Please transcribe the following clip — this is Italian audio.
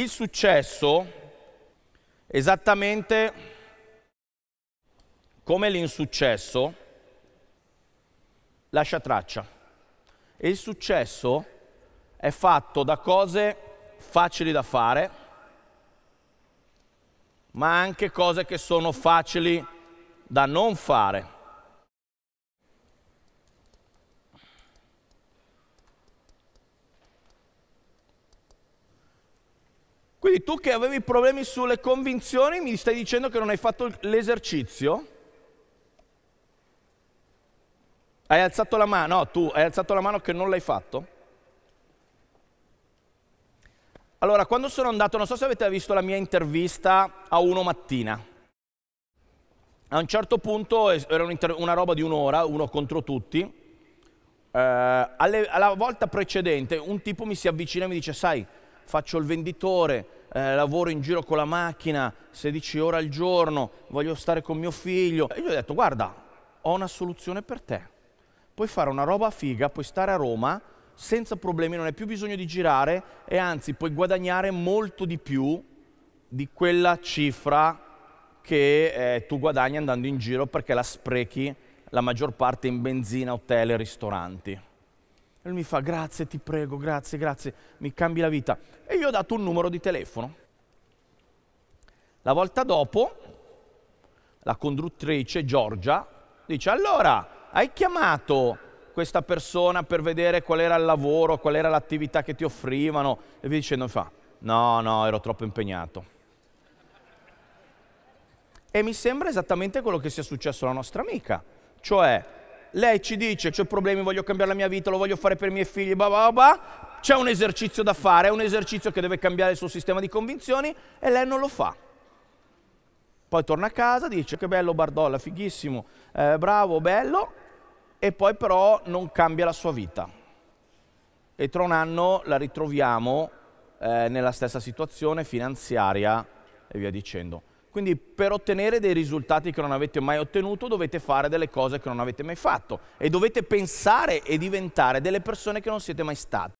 il successo esattamente come l'insuccesso lascia traccia. E il successo è fatto da cose facili da fare, ma anche cose che sono facili da non fare. Quindi tu che avevi problemi sulle convinzioni mi stai dicendo che non hai fatto l'esercizio? Hai alzato la mano, no, tu hai alzato la mano che non l'hai fatto? Allora, quando sono andato, non so se avete visto la mia intervista a 1 mattina. A un certo punto era una roba di un'ora, uno contro tutti. Eh, alle, alla volta precedente un tipo mi si avvicina e mi dice, sai, faccio il venditore, eh, lavoro in giro con la macchina 16 ore al giorno, voglio stare con mio figlio. E gli ho detto, guarda, ho una soluzione per te. Puoi fare una roba figa, puoi stare a Roma senza problemi, non hai più bisogno di girare e anzi puoi guadagnare molto di più di quella cifra che eh, tu guadagni andando in giro perché la sprechi la maggior parte in benzina, hotel e ristoranti. E lui mi fa, grazie, ti prego, grazie, grazie, mi cambi la vita. E gli ho dato un numero di telefono. La volta dopo, la conduttrice Giorgia dice, allora, hai chiamato questa persona per vedere qual era il lavoro, qual era l'attività che ti offrivano? E vi dicendo, fa, no, no, ero troppo impegnato. E mi sembra esattamente quello che sia successo alla nostra amica. Cioè, lei ci dice ho problemi, voglio cambiare la mia vita, lo voglio fare per i miei figli, bla bla bla, c'è un esercizio da fare, è un esercizio che deve cambiare il suo sistema di convinzioni e lei non lo fa. Poi torna a casa, dice che bello Bardolla, fighissimo, eh, bravo, bello, e poi però non cambia la sua vita. E tra un anno la ritroviamo eh, nella stessa situazione finanziaria e via dicendo. Quindi per ottenere dei risultati che non avete mai ottenuto dovete fare delle cose che non avete mai fatto e dovete pensare e diventare delle persone che non siete mai state.